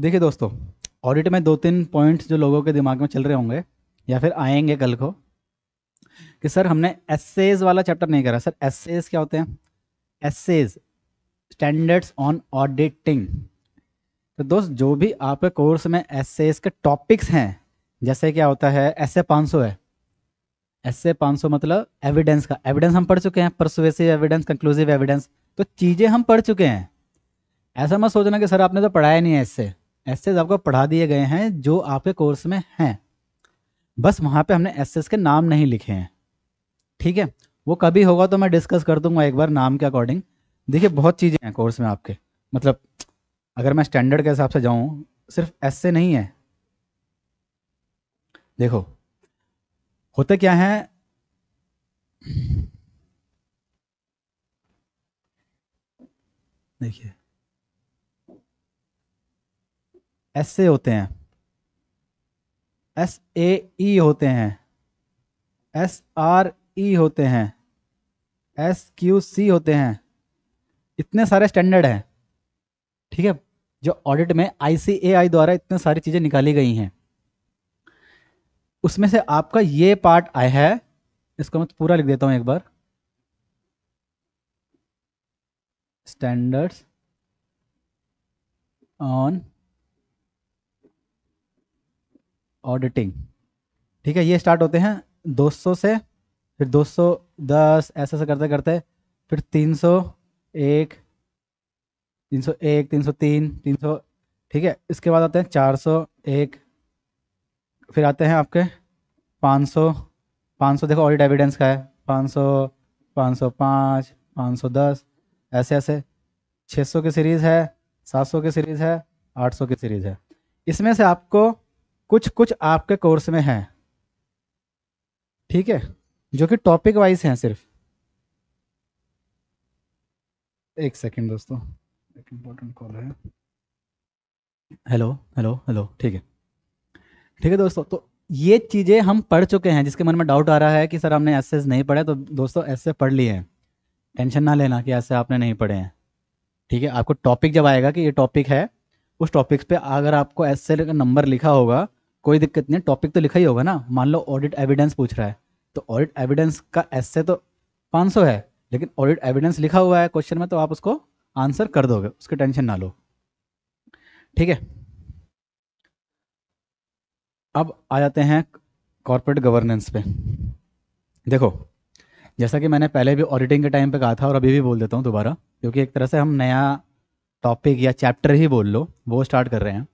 देखिए दोस्तों ऑडिट में दो तीन पॉइंट्स जो लोगों के दिमाग में चल रहे होंगे या फिर आएंगे कल को कि सर हमने एसेज वाला चैप्टर नहीं करा सर एसेज क्या होते हैं एसेज स्टैंडर्ड्स ऑन ऑडिटिंग तो दोस्त जो भी आपके कोर्स में एसेज के टॉपिक्स हैं जैसे क्या होता है एस ए पाँच सौ है एस ए पाँच सौ मतलब एविडेंस का एविडेंस हम पढ़ चुके हैं परसुएसिव एविडेंस कंक्लूसिव एविडेंस तो चीज़ें हम पढ़ चुके हैं ऐसा मत सोचना कि सर आपने तो पढ़ाया नहीं है इससे एस आपको पढ़ा दिए गए हैं जो आपके कोर्स में हैं बस वहाँ पे हमने एस के नाम नहीं लिखे हैं ठीक है वो कभी होगा तो मैं डिस्कस कर दूंगा एक बार नाम के अकॉर्डिंग देखिए बहुत चीज़ें हैं कोर्स में आपके मतलब अगर मैं स्टैंडर्ड के हिसाब से जाऊँ सिर्फ एस नहीं है देखो होते क्या है देखिए एस ए होते हैं एस ए ई होते हैं एस आर ई होते हैं एस क्यू सी होते हैं इतने सारे स्टैंडर्ड हैं ठीक है जो ऑडिट में आई द्वारा इतने सारी चीज़ें निकाली गई हैं उसमें से आपका ये पार्ट आया है इसको मैं पूरा लिख देता हूँ एक बार स्टैंडर्ड्स ऑन ऑडिटिंग ठीक है ये स्टार्ट होते हैं 200 से फिर 210 ऐसे ऐसे करते करते फिर 301 301 303 300 ठीक है इसके बाद आते हैं 401 फिर आते हैं आपके 500 500 देखो ऑडिट एविडेंस का है 500 505 510 ऐसे ऐसे 600 की सीरीज़ है 700 की सीरीज़ है 800 की सीरीज़ है इसमें से आपको कुछ कुछ आपके कोर्स में हैं ठीक है जो कि टॉपिक वाइज हैं सिर्फ एक सेकंड दोस्तों एक इम्पोर्टेंट कॉल है हेलो हेलो हेलो ठीक है ठीक है दोस्तों तो ये चीज़ें हम पढ़ चुके हैं जिसके मन में डाउट आ रहा है कि सर हमने ऐसे नहीं पढ़े तो दोस्तों ऐसे पढ़ लिए हैं टेंशन ना लेना कि ऐसे आपने नहीं पढ़े हैं ठीक है आपको टॉपिक जब आएगा कि ये टॉपिक है उस टॉपिक पे अगर आपको ऐसे नंबर लिखा होगा कोई दिक्कत नहीं टॉपिक तो लिखा ही होगा ना मान लो ऑडिट एविडेंस पूछ रहा है तो ऑडिट एविडेंस का ऐसे तो 500 है लेकिन ऑडिट एविडेंस लिखा हुआ है क्वेश्चन में तो आप उसको आंसर कर दोगे उसकी टेंशन ना लो ठीक है अब आ जाते हैं कॉरपोरेट गवर्नेंस पे देखो जैसा कि मैंने पहले भी ऑडिटिंग के टाइम पे कहा था और अभी भी बोल देता हूँ दोबारा क्योंकि एक तरह से हम नया टॉपिक या चैप्टर ही बोल लो वो स्टार्ट कर रहे हैं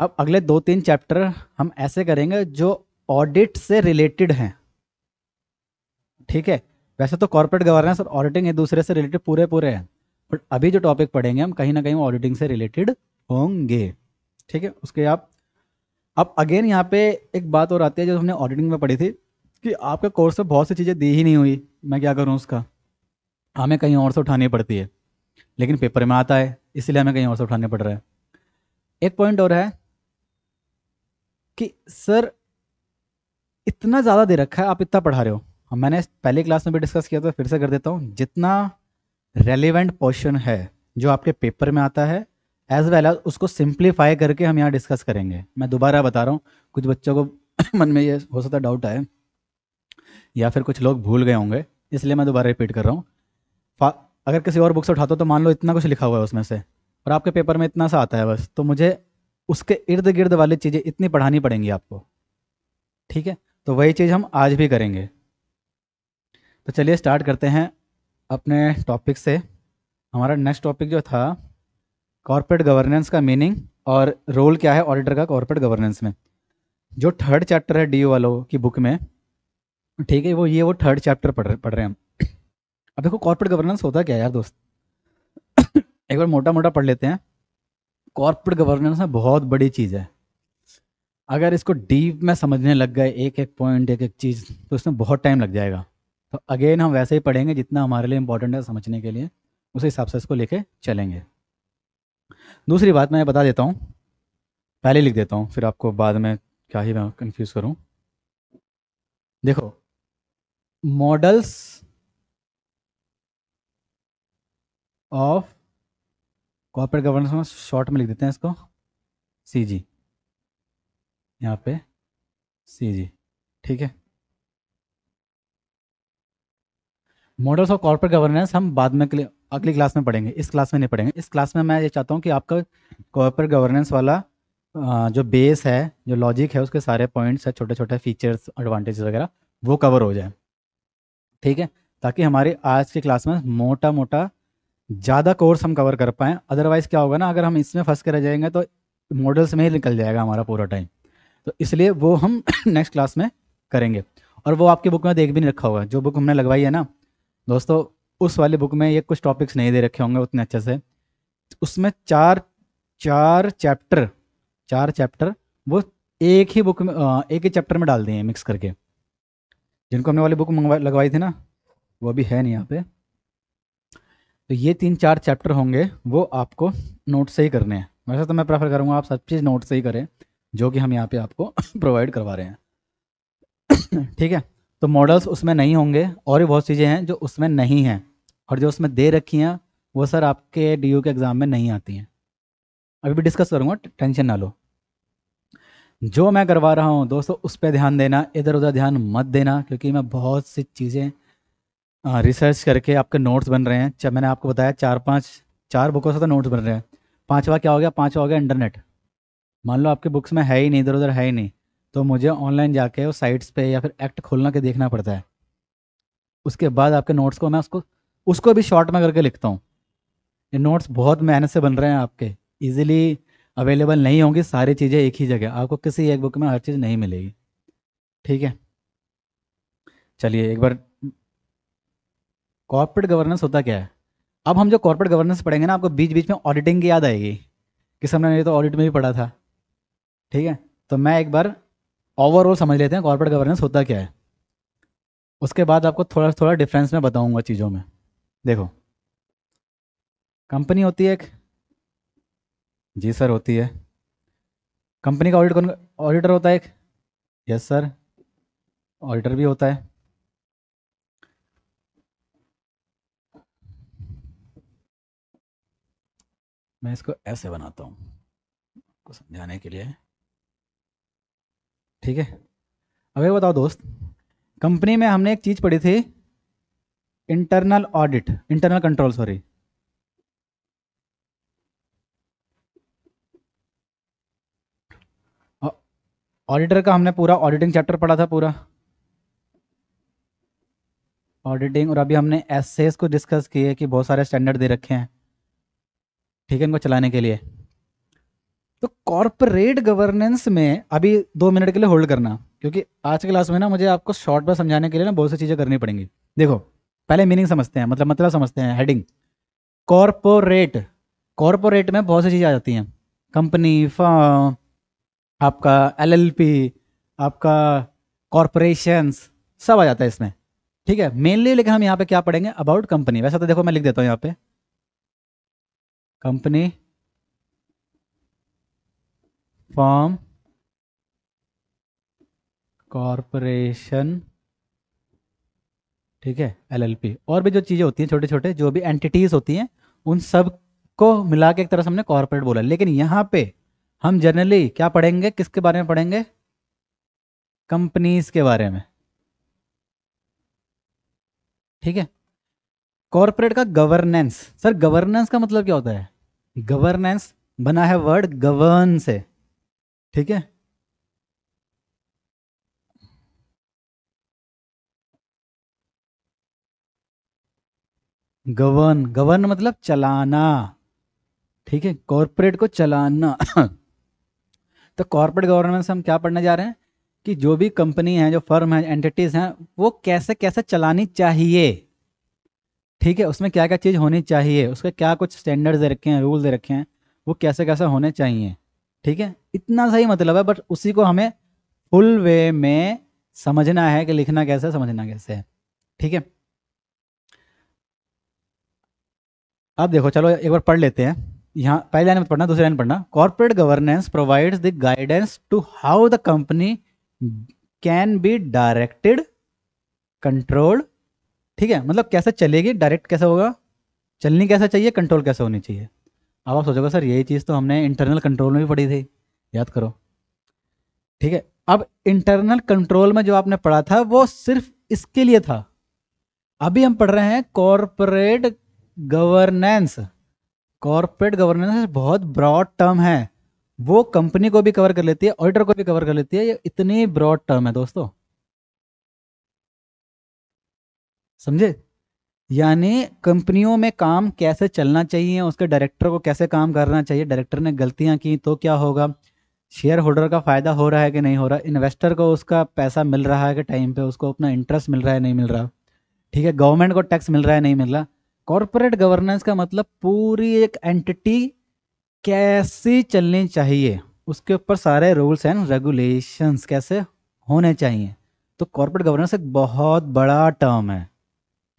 अब अगले दो तीन चैप्टर हम ऐसे करेंगे जो ऑडिट से रिलेटेड हैं ठीक है वैसे तो कॉर्पोरेट गवर्नेंस और ऑडिटिंग एक दूसरे से रिलेटेड पूरे पूरे हैं बट अभी जो टॉपिक पढ़ेंगे हम कहीं ना कहीं ऑडिटिंग से रिलेटेड होंगे ठीक है उसके आप अब अगेन यहाँ पे एक बात और आती है जो हमने ऑडिटिंग में पढ़ी थी कि आपके कोर्स में बहुत सी चीज़ें दी ही नहीं हुई मैं क्या करूँ उसका हमें कहीं और से उठानी पड़ती है लेकिन पेपर में आता है इसलिए हमें कहीं और से उठाने पड़ रहा है एक पॉइंट और है कि सर इतना ज़्यादा दे रखा है आप इतना पढ़ा रहे हो मैंने पहले क्लास में भी डिस्कस किया था फिर से कर देता हूँ जितना रेलिवेंट पोर्शन है जो आपके पेपर में आता है एज वेल एज उसको सिंप्लीफाई करके हम यहाँ डिस्कस करेंगे मैं दोबारा बता रहा हूँ कुछ बच्चों को मन में ये हो सकता डाउट आए या फिर कुछ लोग भूल गए होंगे इसलिए मैं दोबारा रिपीट कर रहा हूँ अगर किसी और बुक से उठाता हूँ तो मान लो इतना कुछ लिखा हुआ है उसमें से और आपके पेपर में इतना सा आता है बस तो मुझे उसके इर्द गिर्द वाली चीज़ें इतनी पढ़ानी पड़ेंगी आपको ठीक है तो वही चीज़ हम आज भी करेंगे तो चलिए स्टार्ट करते हैं अपने टॉपिक से हमारा नेक्स्ट टॉपिक जो था कॉरपोरेट गवर्नेंस का मीनिंग और रोल क्या है ऑडिटर का कॉरपोरेट गवर्नेंस में जो थर्ड चैप्टर है डी वालों की बुक में ठीक है वो ये वो थर्ड चैप्टर पढ़ रहे पढ़ रहे हैं हम अब देखो कॉर्पोरेट गवर्नेंस होता क्या यार दोस्त एक बार मोटा मोटा पढ़ लेते हैं कॉर्पोरेट गवर्नेंस ना बहुत बड़ी चीज़ है अगर इसको डीप में समझने लग गए एक एक पॉइंट एक एक चीज़ तो इसमें बहुत टाइम लग जाएगा तो अगेन हम वैसे ही पढ़ेंगे जितना हमारे लिए इंपॉर्टेंट है समझने के लिए उस हिसाब से इसको लेके चलेंगे दूसरी बात मैं बता देता हूँ पहले लिख देता हूँ फिर आपको बाद में क्या ही मैं कन्फ्यूज़ करूँ देखो models of corporate governance short में लिख देते हैं इसको सी जी यहाँ पे सी जी ठीक है मॉडल्स ऑफ कॉर्पोरेट गवर्नेंस हम बाद में अगली क्लास में पढ़ेंगे इस क्लास में नहीं पढ़ेंगे इस क्लास में मैं ये चाहता हूँ कि आपका कॉर्पोरेट गवर्नेंस वाला जो बेस है जो लॉजिक है उसके सारे पॉइंट्स है छोटे छोटे फीचर्स एडवांटेज वगैरह वो कवर हो जाए ठीक है ताकि हमारी आज की क्लास में मोटा मोटा ज़्यादा कोर्स हम कवर कर पाएँ अदरवाइज़ क्या होगा ना अगर हम इसमें फंस कर रह जाएंगे तो मॉडल्स में ही निकल जाएगा हमारा पूरा टाइम तो इसलिए वो हम नेक्स्ट क्लास में करेंगे और वो आपकी बुक में देख भी नहीं रखा होगा जो बुक हमने लगवाई है ना दोस्तों उस वाली बुक में ये कुछ टॉपिक्स नहीं दे रखे होंगे उतने अच्छे से उसमें चार चार चैप्टर चार चैप्टर वो एक ही बुक में एक ही चैप्टर में डाल दिए मिक्स करके जिनको हमने वाली बुक मंगवा लगवाई थी ना वो अभी है नहीं यहाँ पे तो ये तीन चार चैप्टर होंगे वो आपको नोट से ही करने हैं वैसे तो मैं प्रेफर करूँगा आप सब चीज़ नोट से ही करें जो कि हम यहाँ पे आपको प्रोवाइड करवा रहे हैं ठीक है तो मॉडल्स उसमें नहीं होंगे और भी बहुत चीज़ें हैं जो उसमें नहीं हैं और जो उसमें दे रखी हैं वो सर आपके डी के एग्ज़ाम में नहीं आती हैं अभी भी डिस्कस करूँगा टेंशन ना लो जो मैं करवा रहा हूँ दोस्तों उस पर ध्यान देना इधर उधर ध्यान मत देना क्योंकि मैं बहुत सी चीज़ें रिसर्च हाँ, करके आपके नोट्स बन रहे हैं जब मैंने आपको बताया चार पाँच चार बुकों से तो नोट्स बन रहे हैं पाँचवा क्या हो गया पाँचवा हो गया इंटरनेट मान लो आपके बुक्स में है ही नहीं इधर उधर है ही नहीं तो मुझे ऑनलाइन जाके उस साइट्स पे या फिर एक्ट खोलना के देखना पड़ता है उसके बाद आपके नोट्स को मैं उसको उसको भी शॉर्ट में करके लिखता हूँ ये नोट्स बहुत मेहनत से बन रहे हैं आपके ईजिली अवेलेबल नहीं होंगी सारी चीज़ें एक ही जगह आपको किसी एक बुक में हर चीज़ नहीं मिलेगी ठीक है चलिए एक बार कॉर्पोरेट गवर्नेंस होता क्या है अब हम जो कॉर्पोरेट गवर्नेंस पढ़ेंगे ना आपको बीच बीच में ऑडिटिंग की याद आएगी कि सबने मैंने तो ऑडिट में भी पढ़ा था ठीक है तो मैं एक बार ओवरऑल समझ लेते हैं कॉर्पोरेट गवर्नेंस होता क्या है उसके बाद आपको थोड़ा थोड़ा डिफरेंस में बताऊंगा चीज़ों में देखो कंपनी होती है एक जी सर होती है कंपनी का ऑडिट कौन ऑडिटर होता है एक यस सर ऑडिटर भी होता है मैं इसको ऐसे बनाता हूँ आपको समझाने के लिए ठीक है अब ये बताओ दोस्त कंपनी में हमने एक चीज़ पढ़ी थी internal audit internal control sorry auditor का हमने पूरा ऑडिटिंग चैप्टर पढ़ा था पूरा ऑडिटिंग और अभी हमने एसेस को डिस्कस किए कि बहुत सारे स्टैंडर्ड दे रखे हैं ठीक है इनको चलाने के लिए तो कॉरपोरेट गवर्नेंस में अभी दो मिनट के लिए होल्ड करना क्योंकि आज के क्लास में ना मुझे आपको शॉर्ट में समझाने के लिए ना बहुत सी चीज़ें करनी पड़ेंगी देखो पहले मीनिंग समझते हैं मतलब मतलब समझते हैं हेडिंग कॉरपोरेट कॉरपोरेट में बहुत सी चीज़ें आ जाती हैं कंपनी फॉर्म आपका एलएलपी आपका कॉरपोरेशंस सब आ जाता है इसमें ठीक है मेनली लेकिन हम यहाँ पे क्या पढ़ेंगे अबाउट कंपनी वैसे तो देखो मैं लिख देता हूँ यहाँ पे कंपनी फॉर्म कॉरपोरेशन ठीक है एलएलपी और भी जो चीज़ें होती हैं छोटे छोटे जो भी एंटिटीज़ होती हैं उन सब को मिला के एक तरह से हमने कॉरपोरेट बोला लेकिन यहां पे हम जनरली क्या पढ़ेंगे किसके बारे में पढ़ेंगे कंपनीज के बारे में ठीक है कॉरपोरेट का गवर्नेंस सर गवर्नेंस का मतलब क्या होता है गवर्नेंस बना है वर्ड गवर्न से ठीक है गवर्न गवर्न मतलब चलाना ठीक है कॉरपोरेट को चलाना तो कॉरपोरेट गवर्नेंस हम क्या पढ़ने जा रहे हैं कि जो भी कंपनी है जो फर्म है एंटिटीज हैं वो कैसे कैसे चलानी चाहिए ठीक है उसमें क्या क्या चीज़ होनी चाहिए उसके क्या कुछ स्टैंडर्ड्स दे रखे हैं रूल दे रखे हैं वो कैसे कैसे होने चाहिए ठीक है इतना सही मतलब है बट उसी को हमें फुल वे में समझना है कि लिखना कैसे है समझना कैसे है ठीक है अब देखो चलो एक बार पढ़ लेते हैं यहाँ पहली लाइन में पढ़ना दूसरी लाइन पढ़ना corporate governance provides the guidance to how the company can be directed controlled ठीक है मतलब कैसे चलेगी डायरेक्ट कैसे होगा चलनी कैसे चाहिए कंट्रोल कैसे होनी चाहिए अब आप सोचोगे सर यही चीज़ तो हमने इंटरनल कंट्रोल में भी पढ़ी थी याद करो ठीक है अब इंटरनल कंट्रोल में जो आपने पढ़ा था वो सिर्फ इसके लिए था अभी हम पढ़ रहे हैं कॉरपोरेट गवर्नेंस कॉरपोरेट गवर्नेंस बहुत ब्रॉड टर्म है वो कंपनी को भी कवर कर लेती है ऑडिटर को भी कवर कर लेती है ये इतनी ब्रॉड टर्म है दोस्तों समझे यानी कंपनियों में काम कैसे चलना चाहिए उसके डायरेक्टर को कैसे काम करना चाहिए डायरेक्टर ने गलतियां की तो क्या होगा शेयर होल्डर का फ़ायदा हो रहा है कि नहीं हो रहा इन्वेस्टर को उसका पैसा मिल रहा है कि टाइम पे उसको अपना इंटरेस्ट मिल रहा है नहीं मिल रहा ठीक है गवर्नमेंट को टैक्स मिल रहा है नहीं मिल रहा कॉरपोरेट गवर्नेंस का मतलब पूरी एक एंटिटी कैसी चलनी चाहिए उसके ऊपर सारे रूल्स एंड रेगुलेशंस कैसे होने चाहिए तो कॉरपोरेट गवर्नेंस एक बहुत बड़ा टर्म है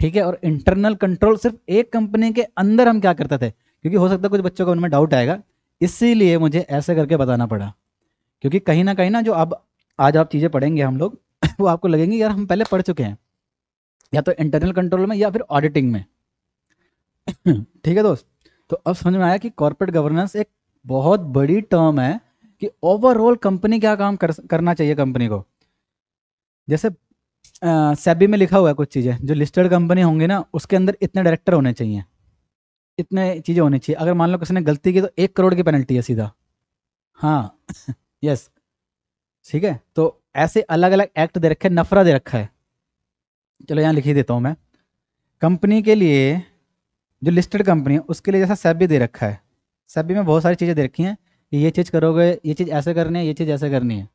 ठीक है और इंटरनल कंट्रोल सिर्फ एक कंपनी के अंदर हम क्या करते थे क्योंकि हो सकता है कुछ बच्चों का उनमें डाउट आएगा इसीलिए मुझे ऐसे करके बताना पड़ा क्योंकि कहीं ना कहीं ना जो अब आज आप चीज़ें पढ़ेंगे हम लोग वो आपको लगेंगे यार हम पहले पढ़ चुके हैं या तो इंटरनल कंट्रोल में या फिर ऑडिटिंग में ठीक है दोस्त तो अब समझ में आया कि कॉर्पोरेट गवर्नेंस एक बहुत बड़ी टर्म है कि ओवरऑल कंपनी क्या काम कर, करना चाहिए कंपनी को जैसे सेबी में लिखा हुआ है कुछ चीज़ें जो लिस्टेड कंपनी होंगी ना उसके अंदर इतने डायरेक्टर होने चाहिए इतने चीज़ें होनी चाहिए अगर मान लो किसी ने गलती की तो एक करोड़ की पेनल्टी है सीधा हाँ यस ठीक है तो ऐसे अलग अलग एक्ट दे रखे नफरा दे रखा है चलो यहाँ लिख ही देता हूँ मैं कंपनी के लिए जो लिस्टेड कंपनी है उसके लिए जैसा सेबी दे रखा है सेबी में बहुत सारी चीज़ें दे रखी हैं कि ये चीज़ करोगे ये चीज़ ऐसे करनी है ये चीज़ ऐसे करनी है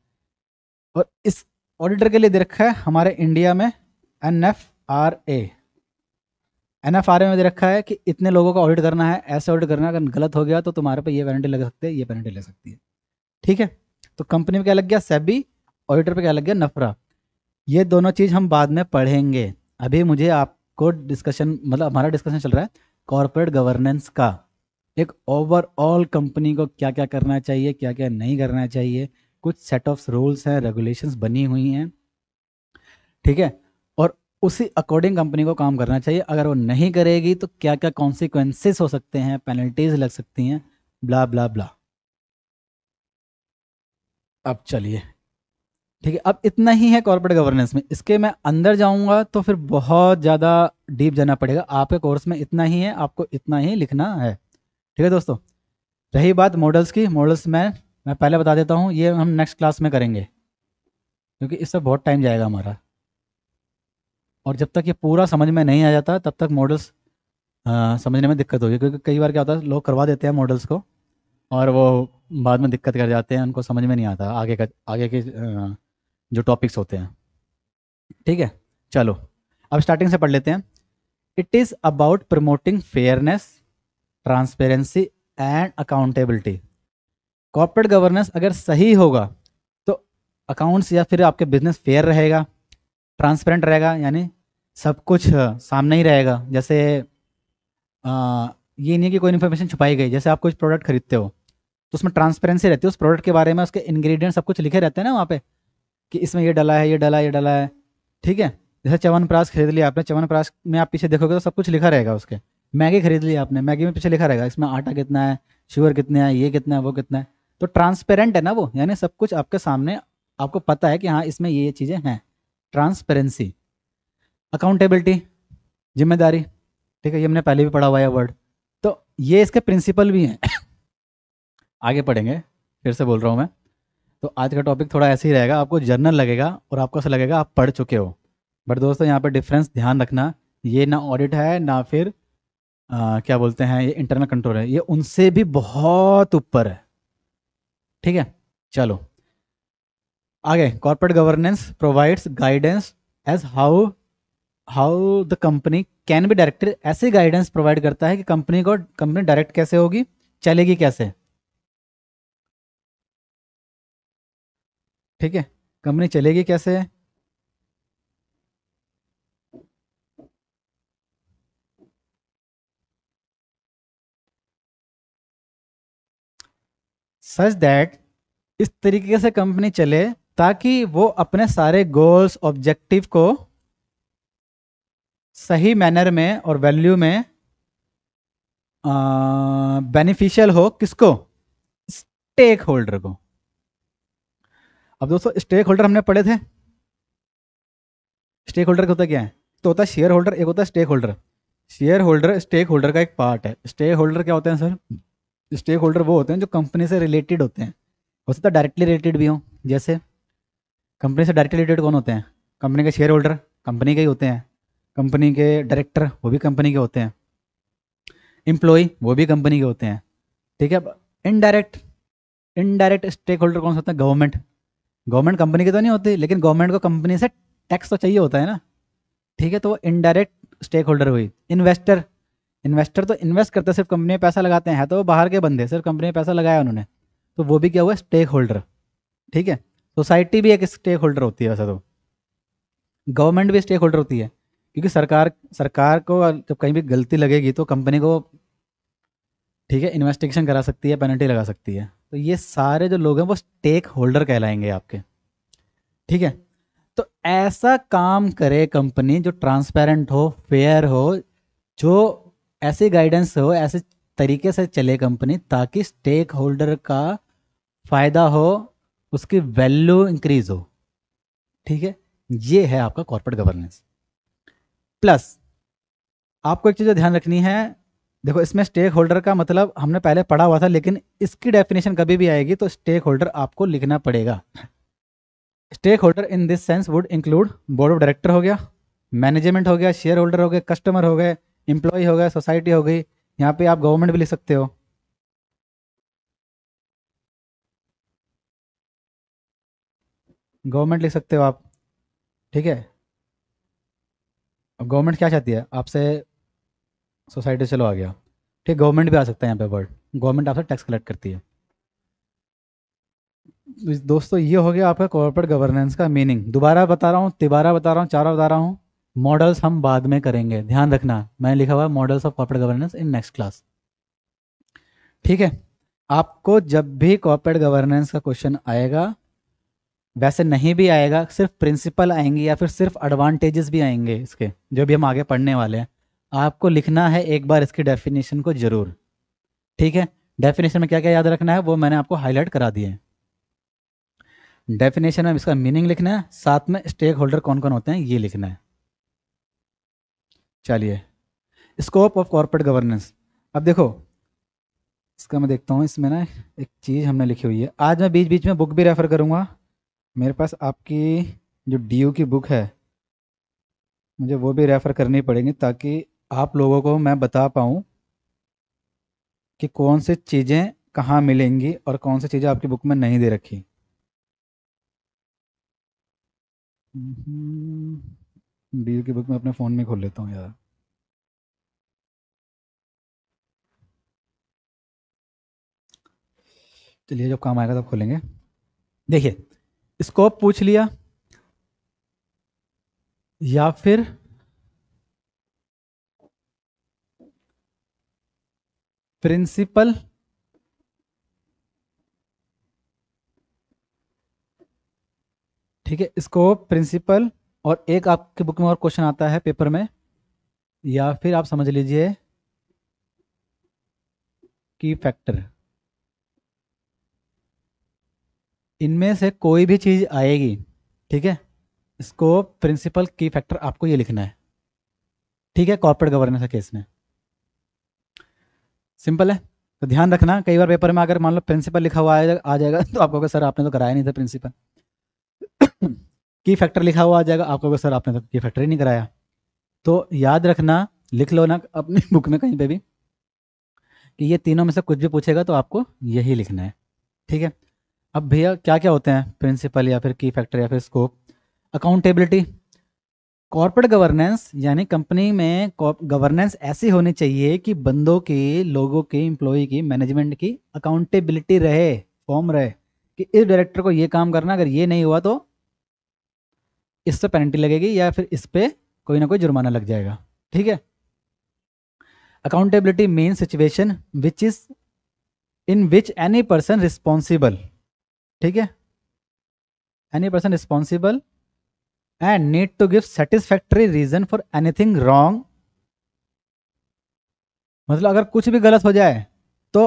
और इस ऑडिटर के लिए दे रखा है हमारे इंडिया में N F R A N F R A में दे रखा है कि इतने लोगों का ऑडिट करना है ऐसे ऑडिट करना अगर गलत हो गया तो तुम्हारे पे ये पेनल्टी लग सकती है ये पेनल्टी लग सकती है ठीक है तो कंपनी में क्या लग गया सेबी ऑडिटर पे क्या लग गया नफरा ये दोनों चीज़ हम बाद में पढ़ेंगे अभी मुझे आपको डिस्कशन मतलब हमारा डिस्कशन चल रहा है कॉरपोरेट गवर्नेंस का एक ओवरऑल कंपनी को क्या क्या करना चाहिए क्या क्या नहीं करना चाहिए कुछ सेट ऑफ रूल्स हैं रेगुलेशंस बनी हुई हैं ठीक है और उसी अकॉर्डिंग कंपनी को काम करना चाहिए अगर वो नहीं करेगी तो क्या क्या कॉन्सिक्वेंसेस हो सकते हैं पेनल्टीज लग सकती हैं ब्ला ब्ला ब्ला अब चलिए ठीक है अब इतना ही है कॉर्पोरेट गवर्नेंस में इसके मैं अंदर जाऊंगा तो फिर बहुत ज़्यादा डीप जाना पड़ेगा आपके कोर्स में इतना ही है आपको इतना ही लिखना है ठीक है दोस्तों रही बात मॉडल्स की मॉडल्स मैं मैं पहले बता देता हूँ ये हम नेक्स्ट क्लास में करेंगे क्योंकि इससे बहुत टाइम जाएगा हमारा और जब तक ये पूरा समझ में नहीं आ जाता तब तक मॉडल्स समझने में दिक्कत होगी क्योंकि कई बार क्या होता है लोग करवा देते हैं मॉडल्स को और वो बाद में दिक्कत कर जाते हैं उनको समझ में नहीं आता आगे का आगे के जो टॉपिक्स होते हैं ठीक है चलो अब स्टार्टिंग से पढ़ लेते हैं it is about promoting fairness transparency and accountability corporate governance अगर सही होगा तो अकाउंट्स या फिर आपके बिजनेस फेयर रहेगा ट्रांसपेरेंट रहेगा यानी सब कुछ सामने ही रहेगा जैसे आ, ये नहीं कि कोई इन्फॉर्मेशन छुपाई गई जैसे आप कुछ प्रोडक्ट खरीदते हो तो उसमें ट्रांसपेरेंसी रहती है उस प्रोडक्ट के बारे में उसके इंग्रेडिएंट सब कुछ लिखे रहते हैं ना वहाँ पे कि इसमें ये डला है ये डला है ये डला है ठीक है जैसे चवन प्रास खरीद लिया आपने चवन प्रास में आप पीछे देखोगे तो सब कुछ लिखा रहेगा उसके मैगी खरीद लिया आपने मैगी में पीछे लिखा रहेगा इसमें आटा कितना है शुगर कितना है ये कितना है वो कितना है तो ट्रांसपेरेंट है ना वो यानी सब कुछ आपके सामने आपको पता है कि हाँ इसमें ये ये चीज़ें हैं ट्रांसपेरेंसी अकाउंटेबिलिटी जिम्मेदारी ठीक है ये हमने पहले भी पढ़ा हुआ है वर्ड तो ये इसके प्रिंसिपल भी हैं आगे पढ़ेंगे फिर से बोल रहा हूँ मैं तो आज का टॉपिक थोड़ा ऐसे ही रहेगा आपको जर्नल लगेगा और आपको ऐसा लगेगा आप पढ़ चुके हो बट दोस्तों यहाँ पर डिफरेंस ध्यान रखना ये ना ऑडिट है ना फिर आ, क्या बोलते हैं ये इंटरनल कंट्रोल है ये उनसे भी बहुत ऊपर है ठीक है चलो आगे corporate governance provides guidance as how how the company can be directed ऐसे गाइडेंस प्रोवाइड करता है कि कंपनी को कंपनी डायरेक्ट कैसे होगी चलेगी कैसे ठीक है कंपनी चलेगी कैसे सच दैट इस तरीके से कंपनी चले ताकि वो अपने सारे गोल्स ऑब्जेक्टिव को सही मैनर में और वैल्यू में बेनिफिशियल हो किसको स्टेक होल्डर को अब दोस्तों स्टेक होल्डर हमने पढ़े थे स्टेक होल्डर का होता क्या है तो होता है शेयर होल्डर एक होता है stakeholder shareholder stakeholder का एक पार्ट है स्टेक होल्डर क्या होते हैं सर स्टेक होल्डर वो होते हैं जो कंपनी से रिलेटेड होते हैं हो सकता है डायरेक्टली रिलेटेड भी हों जैसे कंपनी से डायरेक्टली रिलेटेड कौन होते हैं कंपनी के शेयर होल्डर कंपनी के ही होते हैं कंपनी के डायरेक्टर वो भी कंपनी के होते हैं इम्प्लॉई वो भी कंपनी के होते हैं ठीक है अब इनडायरेक्ट इनडायरेक्ट स्टेक होल्डर कौन सा होता है गवर्नमेंट गवर्नमेंट कंपनी के तो नहीं होती लेकिन गवर्नमेंट को कंपनी से टैक्स तो चाहिए होता है ना ठीक है तो वो इनडायरेक्ट स्टेक होल्डर हुई इन्वेस्टर इन्वेस्टर तो इन्वेस्ट करते सिर्फ कंपनी में पैसा लगाते हैं तो वो बाहर के बंदे सिर्फ कंपनी में पैसा लगाया उन्होंने तो वो भी क्या हुआ स्टेक होल्डर ठीक है सोसाइटी भी एक स्टेक होल्डर होती है वैसे तो गवर्नमेंट भी स्टेक होल्डर होती है क्योंकि सरकार सरकार को जब कहीं भी गलती लगेगी तो कंपनी को ठीक है इन्वेस्टिगेशन करा सकती है पेनल्टी लगा सकती है तो ये सारे जो लोग हैं वो स्टेक होल्डर कहलाएंगे आपके ठीक है तो ऐसा काम करे कंपनी जो ट्रांसपेरेंट हो फेयर हो जो ऐसे गाइडेंस हो ऐसे तरीके से चले कंपनी ताकि स्टेक होल्डर का फ़ायदा हो उसकी वैल्यू इंक्रीज हो ठीक है ये है आपका कॉर्पोरेट गवर्नेंस प्लस आपको एक चीज़ ध्यान रखनी है देखो इसमें स्टेक होल्डर का मतलब हमने पहले पढ़ा हुआ था लेकिन इसकी डेफिनेशन कभी भी आएगी तो स्टेक होल्डर आपको लिखना पड़ेगा stakeholder in this sense would include board of director हो गया मैनेजमेंट हो गया शेयर होल्डर हो गए कस्टमर हो गए एम्प्लॉय हो गया सोसाइटी हो गई यहाँ पे आप गवर्नमेंट भी लिख सकते हो गवर्नमेंट लिख सकते हो आप ठीक है गवर्नमेंट क्या चाहती है आपसे सोसाइटी चलो आ गया ठीक गवर्नमेंट भी आ सकता है यहाँ पे वर्ड गवर्नमेंट आपसे टैक्स कलेक्ट करती है दोस्तों ये हो गया आपका कॉर्पोरेट गवर्नेंस का मीनिंग दोबारा बता रहा हूँ तिबारा बता रहा हूँ चारा बता रहा हूँ मॉडल्स हम बाद में करेंगे ध्यान रखना मैंने लिखा हुआ models of corporate governance in next class ठीक है आपको जब भी कॉर्पोरेट गवर्नेंस का क्वेश्चन आएगा वैसे नहीं भी आएगा सिर्फ प्रिंसिपल आएंगे या फिर सिर्फ एडवांटेजेस भी आएंगे इसके जो भी हम आगे पढ़ने वाले हैं आपको लिखना है एक बार इसकी डेफिनेशन को ज़रूर ठीक है डेफिनेशन में क्या क्या याद रखना है वो मैंने आपको हाईलाइट करा दिए है डेफिनेशन में इसका मीनिंग लिखना है साथ में स्टेक होल्डर कौन कौन होते हैं ये लिखना है चलिए स्कोप ऑफ कॉरपोरेट गवर्नेंस अब देखो इसका मैं देखता हूँ इसमें ना एक चीज़ हमने लिखी हुई है आज मैं बीच बीच में बुक भी रेफ़र करूँगा मेरे पास आपकी जो डी की बुक है मुझे वो भी रेफ़र करनी पड़ेगी ताकि आप लोगों को मैं बता पाऊँ कि कौन सी चीज़ें कहाँ मिलेंगी और कौन सी चीज़ें आपकी बुक में नहीं दे रखी हम्म। डील की बुक मैं अपने फ़ोन में खोल लेता हूँ यार चलिए जब काम आएगा तब खोलेंगे देखिए स्कोप पूछ लिया या फिर प्रिंसिपल ठीक है स्कोप प्रिंसिपल और एक आपके बुक में और क्वेश्चन आता है पेपर में या फिर आप समझ लीजिए की फैक्टर इनमें से कोई भी चीज़ आएगी ठीक है इसको प्रिंसिपल की फैक्टर आपको ये लिखना है ठीक है कॉर्पोरेट गवर्नेंस के केस में सिंपल है तो ध्यान रखना कई बार पेपर में अगर मान लो प्रिंसिपल लिखा हुआ आ जाएगा तो आपको सर आपने तो कराया नहीं था प्रिंसिपल की फैक्टर लिखा हुआ आ जाएगा आपको सर आपने तो की फैक्टर ही नहीं कराया तो याद रखना लिख लो ना अपनी बुक में कहीं पे भी कि ये तीनों में से कुछ भी पूछेगा तो आपको यही लिखना है ठीक है अब भैया क्या क्या होते हैं प्रिंसिपल या फिर की फैक्टर या फिर स्कोप अकाउंटेबिलिटी कॉर्पोरेट गवर्नेंस यानी कंपनी में गवर्नेंस ऐसी होनी चाहिए कि बंदों की लोगों की एम्प्लॉय की मैनेजमेंट की अकाउंटेबिलिटी रहे फॉर्म रहे कि इस डायरेक्टर को ये काम करना अगर ये नहीं हुआ तो इस पर पेनल्टी लगेगी या फिर इस पर कोई ना कोई जुर्माना लग जाएगा ठीक है accountability main situation which is in which any person responsible ठीक है any person responsible and need to give satisfactory reason for anything wrong मतलब अगर कुछ भी गलत हो जाए तो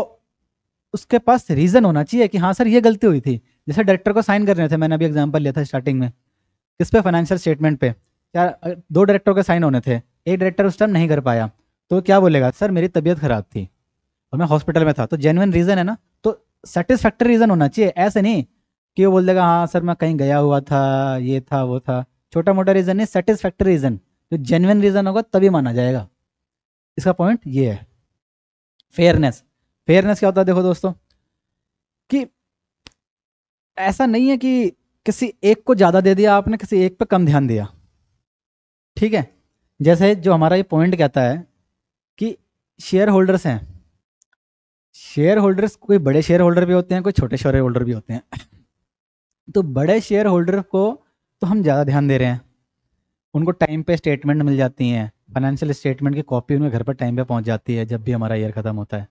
उसके पास रीजन होना चाहिए कि हाँ सर ये गलती हुई थी जैसे डायरेक्टर को साइन करने थे मैंने अभी एग्जांपल लिया था स्टार्टिंग में किस पे फाइनेंशियल स्टेटमेंट पे क्या दो डायरेक्टर के साइन होने थे एक डायरेक्टर उस टाइम नहीं कर पाया तो क्या बोलेगा सर मेरी तबीयत खराब थी और मैं हॉस्पिटल में था तो जेनुअन रीज़न है ना तो सेटिस्फैक्ट्री रीज़न होना चाहिए ऐसे नहीं कि वो बोल देगा हाँ सर मैं कहीं गया हुआ था ये था वो था छोटा मोटा रीज़न नहीं सेटिस्फैक्ट्री रीज़न जो जेनुअन रीज़न होगा तभी माना जाएगा इसका पॉइंट ये है फेयरनेस फेयरनेस क्या होता है देखो दोस्तों कि ऐसा नहीं है कि किसी एक को ज़्यादा दे दिया आपने किसी एक पे कम ध्यान दिया ठीक है जैसे जो हमारा ये पॉइंट कहता है कि शेयर होल्डर्स हैं शेयर होल्डर्स कोई बड़े शेयर होल्डर भी होते हैं कोई छोटे शेयर होल्डर भी होते हैं तो बड़े शेयर होल्डर को तो हम ज़्यादा ध्यान दे रहे हैं उनको टाइम पे स्टेटमेंट मिल जाती हैं फाइनेंशियल स्टेटमेंट की कॉपी उनके घर पर टाइम पे पहुंच जाती है जब भी हमारा ईयर ख़त्म होता है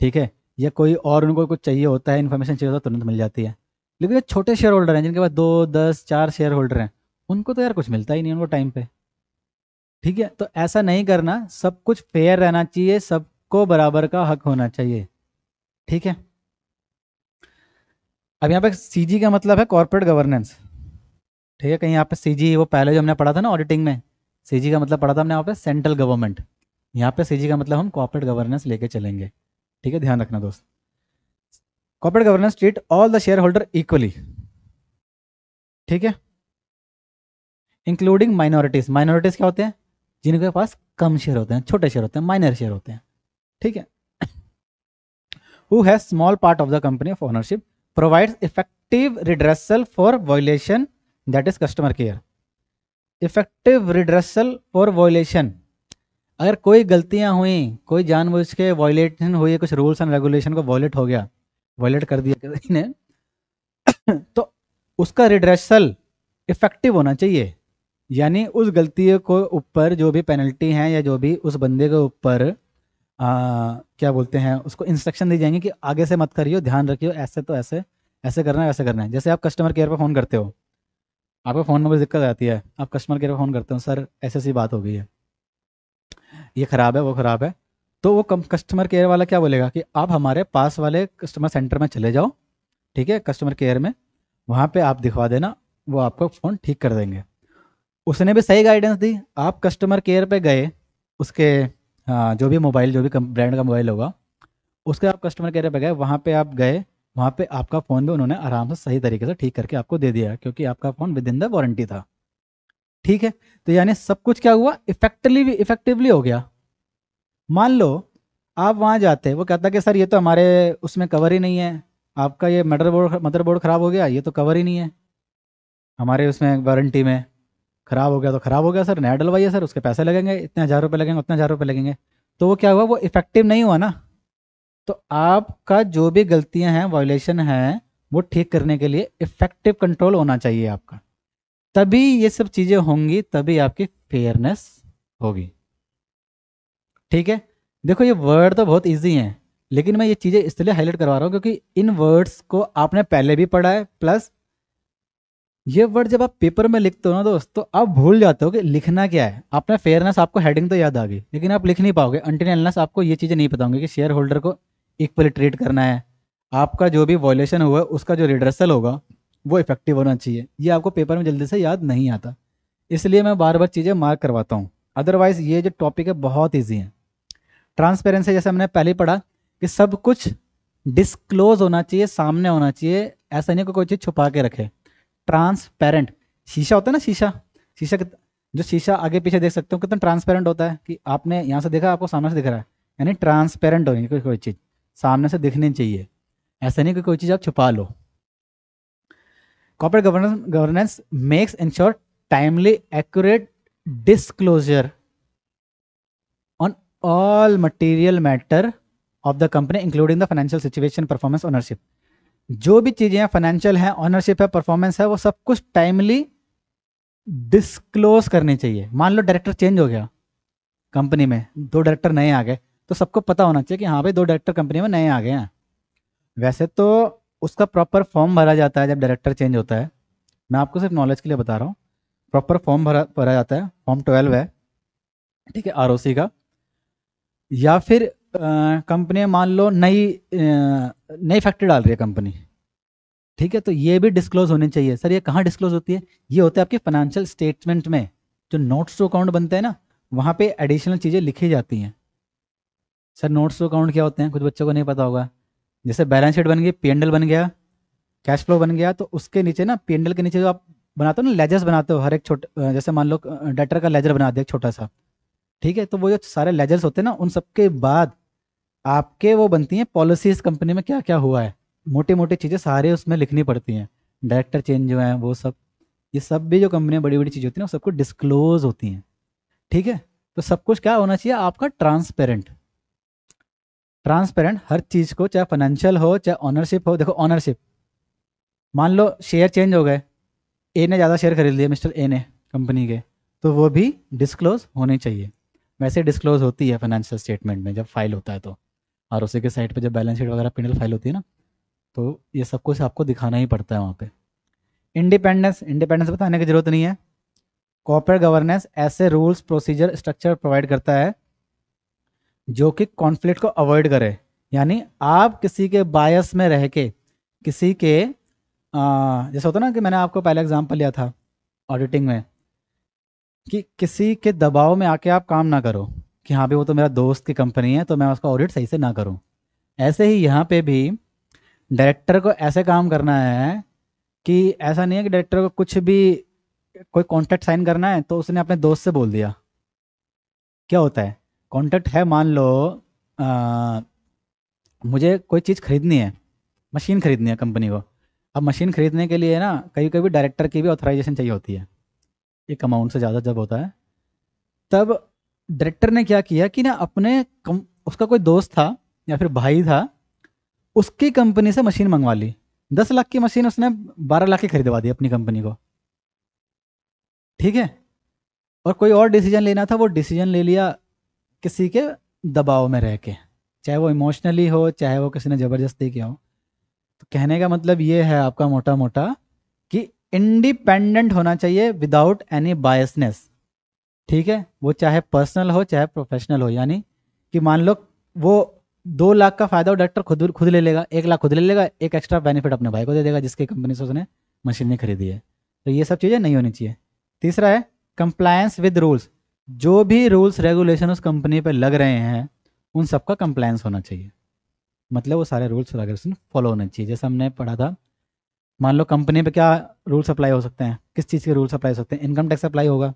ठीक है या कोई और उनको कुछ चाहिए होता है इन्फॉर्मेशन चाहिए होता है तुरंत मिल जाती है लेकिन जो छोटे शेयर होल्डर हैं जिनके पास दो दस चार शेयर होल्डर हैं उनको तो यार कुछ मिलता ही नहीं उनको टाइम पे ठीक है तो ऐसा नहीं करना सब कुछ फेयर रहना चाहिए सबको बराबर का हक होना चाहिए ठीक है अब यहाँ पे सीजी का मतलब है कॉर्पोरेट गवर्नेंस ठीक है कहीं यहाँ पे सीजी वो पहले जो हमने पढ़ा था ना ऑडिटिंग में सीजी का मतलब पढ़ा था हमने यहाँ पे सेंट्रल गवर्नमेंट यहाँ पे सीजी का मतलब हम कॉर्पोरेट गवर्नेंस लेके चलेंगे ठीक है ध्यान रखना दोस्त corporate governance treat all the share holder equally ठीक है इंक्लूडिंग माइनॉरिटीज माइनॉरिटीज क्या होते हैं जिनके पास कम शेयर होते हैं छोटे शेयर होते हैं माइनर शेयर होते हैं ठीक है who has small part of the company of ownership provides effective redressal for violation that is customer care effective redressal for violation अगर कोई गलतियां हुई कोई जानबूझ के वॉयलेशन हुई कुछ रूल्स एंड रेगुलेशन को वॉयलेट हो गया वायलेट कर दिया किसी ने तो उसका रिड्रेसल इफेक्टिव होना चाहिए यानी उस गलती को ऊपर जो भी पेनल्टी है या जो भी उस बंदे के ऊपर क्या बोलते हैं उसको इंस्ट्रक्शन दी जाएंगे कि आगे से मत करियो ध्यान रखियो ऐसे तो ऐसे ऐसे करना है वैसे करना है जैसे आप कस्टमर केयर पर फ़ोन करते हो आपके फ़ोन में बस दिक्कत आती है आप कस्टमर केयर पर फ़ोन करते हो सर ऐसे ऐसी बात हो गई है ये ख़राब है वो ख़राब है तो वो कम कस्टमर केयर वाला क्या बोलेगा कि आप हमारे पास वाले कस्टमर सेंटर में चले जाओ ठीक है कस्टमर केयर में वहाँ पे आप दिखवा देना वो आपका फ़ोन ठीक कर देंगे उसने भी सही गाइडेंस दी आप कस्टमर केयर पे गए उसके हाँ जो भी मोबाइल जो भी ब्रांड का मोबाइल होगा उसके आप कस्टमर केयर पे गए वहाँ पे आप गए वहाँ पे आपका फ़ोन भी उन्होंने आराम से सही तरीके से ठीक करके आपको दे दिया क्योंकि आपका phone within the warranty था ठीक है तो यानी सब कुछ क्या हुआ इफेक्टिवली इफेक्टिवली हो गया मान लो आप वहाँ जाते वो कहता कि सर ये तो हमारे उसमें कवर ही नहीं है आपका ये मदर मदरबोर्ड ख़राब हो गया ये तो कवर ही नहीं है हमारे उसमें वारंटी में ख़राब हो गया तो ख़राब हो गया सर नया डलवाइए सर उसके पैसे लगेंगे इतने हज़ार रुपये लगेंगे उतने हज़ार रुपये लगेंगे तो वो क्या हुआ वो इफ़ेक्टिव नहीं हुआ ना तो आपका जो भी गलतियाँ हैं वायोलेशन हैं वो ठीक करने के लिए इफ़ेक्टिव कंट्रोल होना चाहिए आपका तभी ये सब चीज़ें होंगी तभी आपकी फेयरनेस होगी ठीक है देखो ये वर्ड तो बहुत ईजी हैं लेकिन मैं ये चीज़ें इसलिए हाईलाइट करवा रहा हूँ क्योंकि इन वर्ड्स को आपने पहले भी पढ़ा है प्लस ये वर्ड जब आप पेपर में लिखते हो ना दोस्त तो आप भूल जाते हो कि लिखना क्या है आपने फेयरनेस आपको हेडिंग तो याद आ गई लेकिन आप लिख नहीं पाओगे अंटेनस आपको ये चीज़ें नहीं पता कि शेयर होल्डर को इक्वली ट्रीट करना है आपका जो भी वॉल्यूशन हुआ है उसका जो रिड्रेसल होगा वो इफेक्टिव होना चाहिए ये आपको पेपर में जल्दी से याद नहीं आता इसलिए मैं बार बार चीज़ें मार्क करवाता हूँ अदरवाइज़ ये जो टॉपिक है बहुत ईजी है ट्रांसपेरेंसी जैसे हमने पहले पढ़ा कि सब कुछ डिस्क्लोज होना चाहिए सामने होना चाहिए ऐसा नहीं कोई चीज़ छुपा के रखे ट्रांसपेरेंट शीशा होता है ना शीशा शीशा जो शीशा आगे पीछे देख सकते हो कितना ट्रांसपेरेंट होता है कि आपने यहाँ से देखा आपको सामने से दिख रहा है यानी ट्रांसपेरेंट होनी कोई कोई चीज़ सामने से दिखनी चाहिए ऐसा नहीं कि कोई चीज़ आप छुपा लो corporate governance governance makes ensure timely accurate disclosure all material matter of the company including the financial situation performance ownership जो भी चीजें फाइनेंशियल हैं ऑनरशिप है परफॉर्मेंस है वो सब कुछ टाइमली डिस्क्लोज करनी चाहिए मान लो डायरेक्टर चेंज हो गया कंपनी में दो डायरेक्टर नए आ गए तो सबको पता होना चाहिए कि हाँ भाई दो डायरेक्टर कंपनी में नए आ गए हैं वैसे तो उसका प्रॉपर फॉर्म भरा जाता है जब डायरेक्टर चेंज होता है मैं आपको सिर्फ नॉलेज के लिए बता रहा हूँ प्रॉपर फॉर्म भरा भरा जाता है फॉर्म ट्वेल्व है ठीक है आर का या फिर कंपनियां मान लो नई नई फैक्ट्री डाल रही है कंपनी ठीक है तो ये भी डिस्क्लोज होने चाहिए सर ये कहाँ डिस्क्लोज होती है ये होता है आपके फाइनेंशियल स्टेटमेंट में जो नोट्स टू अकाउंट बनते हैं ना वहाँ पे एडिशनल चीज़ें लिखी जाती हैं सर नोट्स टू अकाउंट क्या होते हैं कुछ बच्चों को नहीं पता होगा जैसे बैलेंस शीट बन गई पी बन गया कैश फ्लो बन गया तो उसके नीचे ना पी के नीचे जो आप बनाते हो ना लेजर्स बनाते हो हर एक छोटे जैसे मान लो डेटर का लेजर बना दिया छोटा सा ठीक है तो वो जो सारे लेजर्स होते हैं ना उन सबके बाद आपके वो बनती हैं पॉलिसीज कंपनी में क्या क्या हुआ है मोटी मोटी चीज़ें सारे उसमें लिखनी पड़ती हैं डायरेक्टर चेंज जो हैं वो सब ये सब भी जो कंपनियाँ बड़ी बड़ी चीज़ होती है ना सबको डिस्क्लोज होती हैं ठीक है तो सब कुछ क्या होना चाहिए आपका ट्रांसपेरेंट ट्रांसपेरेंट हर चीज़ को चाहे फाइनेंशियल हो चाहे ऑनरशिप हो देखो ऑनरशिप मान लो शेयर चेंज हो गए ए ने ज़्यादा शेयर खरीद लिए मिस्टर ए ने कंपनी के तो वो भी डिस्क्लोज होने चाहिए वैसे डिस्क्लोज होती है फाइनेंशियल स्टेटमेंट में जब फाइल होता है तो और उसी के साइड पे जब बैलेंस शीट वगैरह पिंडल फाइल होती है ना तो ये सब कुछ आपको दिखाना ही पड़ता है वहाँ पे इंडिपेंडेंस इंडिपेंडेंस बताने की ज़रूरत नहीं है कॉपरेट गवर्नेंस ऐसे रूल्स प्रोसीजर स्ट्रक्चर प्रोवाइड करता है जो कि कॉन्फ्लिक्ट को अवॉइड करे यानी आप किसी के बायस में रह के किसी के जैसे होता ना कि मैंने आपको पहले एग्जाम्पल लिया था ऑडिटिंग में कि किसी के दबाव में आके आप काम ना करो कि हाँ भाई वो तो मेरा दोस्त की कंपनी है तो मैं उसका ऑडिट सही से ना करूँ ऐसे ही यहाँ पे भी डायरेक्टर को ऐसे काम करना है कि ऐसा नहीं है कि डायरेक्टर को कुछ भी कोई कॉन्ट्रैक्ट साइन करना है तो उसने अपने दोस्त से बोल दिया क्या होता है कॉन्ट्रैक्ट है मान लो आ, मुझे कोई चीज़ खरीदनी है मशीन खरीदनी है कंपनी को अब मशीन खरीदने के लिए ना कभी कभी डायरेक्टर की भी ऑथराइजेशन चाहिए होती है एक अमाउंट से ज़्यादा जब होता है तब डायरेक्टर ने क्या किया कि ना अपने कम उसका कोई दोस्त था या फिर भाई था उसकी कंपनी से मशीन मंगवा ली दस लाख की मशीन उसने बारह लाख की खरीदवा दी अपनी कंपनी को ठीक है और कोई और डिसीजन लेना था वो डिसीजन ले लिया किसी के दबाव में रह के चाहे वो इमोशनली हो चाहे वो किसी ने ज़बरदस्ती किया हो तो कहने का मतलब ये है आपका मोटा मोटा कि इंडिपेंडेंट होना चाहिए विदाउट एनी बायसनेस ठीक है वो चाहे पर्सनल हो चाहे प्रोफेशनल हो यानी कि मान लो वो दो लाख का फायदा डॉक्टर खुद खुद ले लेगा एक लाख खुद ले लेगा एक एक्स्ट्रा बेनिफिट अपने भाई को दे देगा जिसकी कंपनी से उसने मशीनें खरीदी है तो ये सब चीज़ें नहीं होनी चाहिए तीसरा है कंप्लायंस विद रूल्स जो भी रूल्स रेगुलेशन उस कंपनी पर लग रहे हैं उन सबका कंप्लायंस होना चाहिए मतलब वो सारे रूल्स रेगुलेशन फॉलो होना चाहिए जैसे हमने पढ़ा था मान लो कंपनी पे क्या रूल्स अप्लाई हो सकते हैं किस चीज़ के रूल्स अप्लाई हो सकते हैं इनकम टैक्स अप्लाई होगा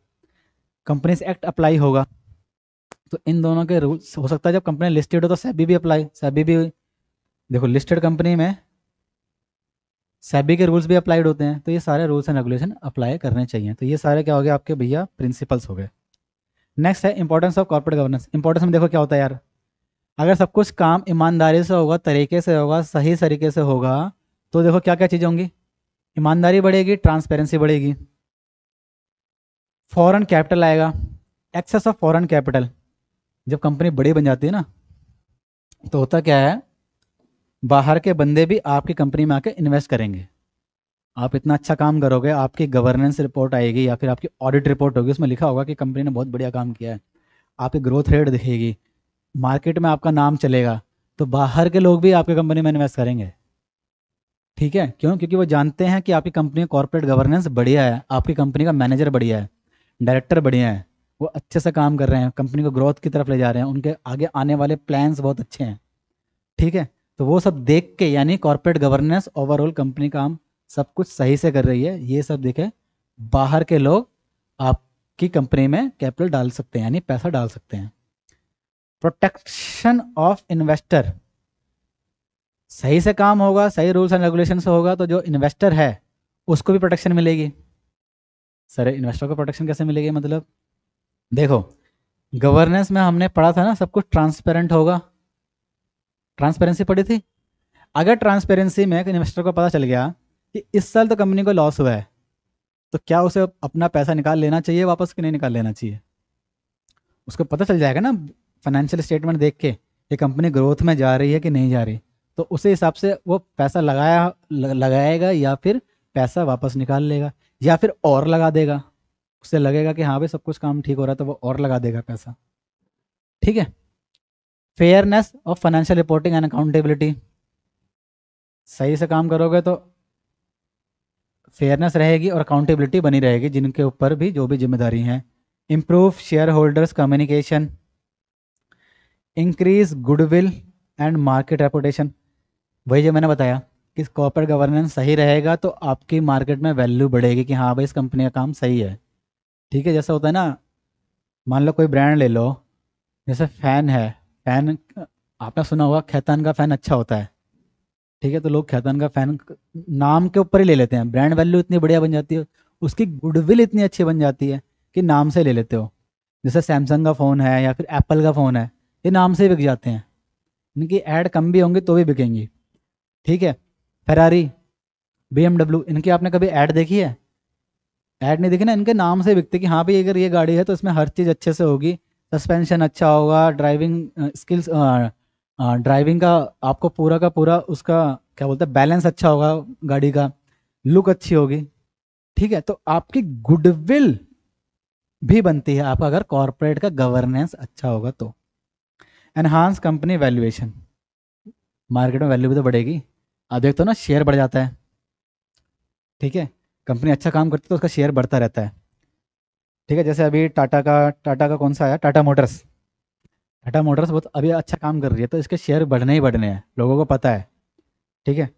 कंपनीज एक्ट अप्लाई होगा तो इन दोनों के रूल्स हो सकता है जब कंपनी लिस्टेड हो तो सैबी भी अप्लाई सैबी भी देखो लिस्टेड कंपनी में सैबी के रूल्स भी अप्लाइड होते हैं तो ये सारे रूल्स एंड रेगुलेशन अप्लाई करने चाहिए तो ये सारे क्या हो गए आपके भैया प्रिंसिपल्स हो गए नेक्स्ट है importance of corporate governance importance में देखो क्या होता है यार अगर सब कुछ काम ईमानदारी से होगा तरीके से होगा सही तरीके से होगा तो देखो क्या क्या चीज़ें होंगी ईमानदारी बढ़ेगी ट्रांसपेरेंसी बढ़ेगी फॉरेन कैपिटल आएगा एक्सेस ऑफ फॉरेन कैपिटल जब कंपनी बड़ी बन जाती है ना तो होता क्या है बाहर के बंदे भी आपकी कंपनी में आके इन्वेस्ट करेंगे आप इतना अच्छा काम करोगे आपकी गवर्नेंस रिपोर्ट आएगी या फिर आपकी ऑडिट रिपोर्ट होगी उसमें लिखा होगा कि कंपनी ने बहुत बढ़िया काम किया है आपकी ग्रोथ रेट दिखेगी मार्केट में आपका नाम चलेगा तो बाहर के लोग भी आपकी कंपनी में इन्वेस्ट करेंगे ठीक है क्यों क्योंकि वो जानते हैं कि आपकी कंपनी का कॉरपोरेट गवर्नेंस बढ़िया है आपकी कंपनी का मैनेजर बढ़िया है डायरेक्टर बढ़िया है वो अच्छे से काम कर रहे हैं कंपनी को ग्रोथ की तरफ ले जा रहे हैं उनके आगे आने वाले प्लान्स बहुत अच्छे हैं ठीक है तो वो सब देख के यानी कॉरपोरेट गवर्नेंस ओवरऑल कंपनी काम सब कुछ सही से कर रही है ये सब देखे बाहर के लोग आपकी कंपनी में कैपिटल डाल सकते हैं यानी पैसा डाल सकते हैं प्रोटेक्शन ऑफ इन्वेस्टर सही से काम होगा सही रूल्स एंड रेगुलेशन से होगा तो जो इन्वेस्टर है उसको भी प्रोटेक्शन मिलेगी सर इन्वेस्टर को प्रोटेक्शन कैसे मिलेगी मतलब देखो गवर्नेंस में हमने पढ़ा था ना सब कुछ ट्रांसपेरेंट होगा ट्रांसपेरेंसी पढ़ी थी अगर ट्रांसपेरेंसी में इन्वेस्टर को पता चल गया कि इस साल तो कंपनी को लॉस हुआ है तो क्या उसे अपना पैसा निकाल लेना चाहिए वापस कि नहीं निकाल लेना चाहिए उसको पता चल जाएगा ना फाइनेंशियल स्टेटमेंट देख के ये कंपनी ग्रोथ में जा रही है कि नहीं जा रही तो उसे हिसाब से वो पैसा लगाया लगाएगा या फिर पैसा वापस निकाल लेगा या फिर और लगा देगा उसे लगेगा कि हाँ भाई सब कुछ काम ठीक हो रहा है तो वो और लगा देगा पैसा ठीक है फेयरनेस और फाइनेंशियल रिपोर्टिंग एंड अकाउंटेबिलिटी सही से काम करोगे तो फेयरनेस रहेगी और अकाउंटेबिलिटी बनी रहेगी जिनके ऊपर भी जो भी जिम्मेदारी हैं improve share holders communication increase goodwill and market reputation वही जो मैंने बताया कि कॉपर गवर्नेंस सही रहेगा तो आपकी मार्केट में वैल्यू बढ़ेगी कि हाँ भाई इस कंपनी का काम सही है ठीक है जैसा होता है ना मान लो कोई ब्रांड ले लो जैसे फ़ैन है फ़ैन आपने सुना होगा खैतान का फ़ैन अच्छा होता है ठीक है तो लोग खैतान का फ़ैन नाम के ऊपर ही ले लेते हैं ब्रांड वैल्यू इतनी बढ़िया बन जाती है उसकी गुडविल इतनी अच्छी बन जाती है कि नाम से ले लेते हो जैसे सैमसंग का फ़ोन है या फिर एप्पल का फ़ोन है ये नाम से बिक जाते हैं इनकी एड कम भी होंगी तो भी बिकेंगी ठीक है फरारी बीएमडब्ल्यू इनकी आपने कभी ऐड देखी है ऐड नहीं देखी ना इनके नाम से बिकते कि हाँ भाई अगर ये गाड़ी है तो इसमें हर चीज़ अच्छे से होगी सस्पेंशन अच्छा होगा ड्राइविंग स्किल्स ड्राइविंग का आपको पूरा का पूरा उसका क्या बोलते हैं बैलेंस अच्छा होगा गाड़ी का लुक अच्छी होगी ठीक है तो आपकी गुडविल भी बनती है आपका अगर कॉरपोरेट का गवर्नेंस अच्छा होगा तो एनहांस कंपनी वैल्यूएशन मार्केट में वैल्यू भी तो बढ़ेगी आप देखते हो ना शेयर बढ़ जाता है ठीक है कंपनी अच्छा काम करती है तो उसका शेयर बढ़ता रहता है ठीक है जैसे अभी टाटा का टाटा का कौन सा आया टाटा मोटर्स टाटा मोटर्स बहुत अभी अच्छा काम कर रही है तो इसके शेयर बढ़ने ही बढ़ने हैं लोगों को पता है ठीक है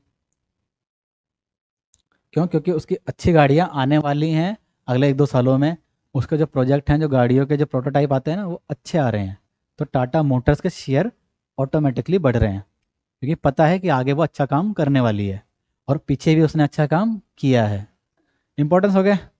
क्यों क्योंकि उसकी अच्छी गाड़ियाँ आने वाली हैं अगले एक दो सालों में उसके जो प्रोजेक्ट हैं जो गाड़ियों के जो प्रोटोटाइप आते हैं ना वो अच्छे आ रहे हैं तो टाटा मोटर्स के शेयर ऑटोमेटिकली बढ़ रहे हैं क्योंकि पता है कि आगे वो अच्छा काम करने वाली है और पीछे भी उसने अच्छा काम किया है इंपॉर्टेंस हो गया